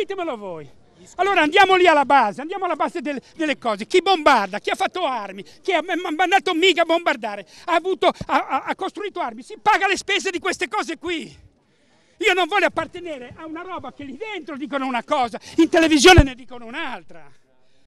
Ditemelo voi. Allora andiamo lì alla base, andiamo alla base del, delle cose. Chi bombarda, chi ha fatto armi, chi ha mandato mica a bombardare, ha, avuto, ha, ha, ha costruito armi, si paga le spese di queste cose qui. Io non voglio appartenere a una roba che lì dentro dicono una cosa, in televisione ne dicono un'altra.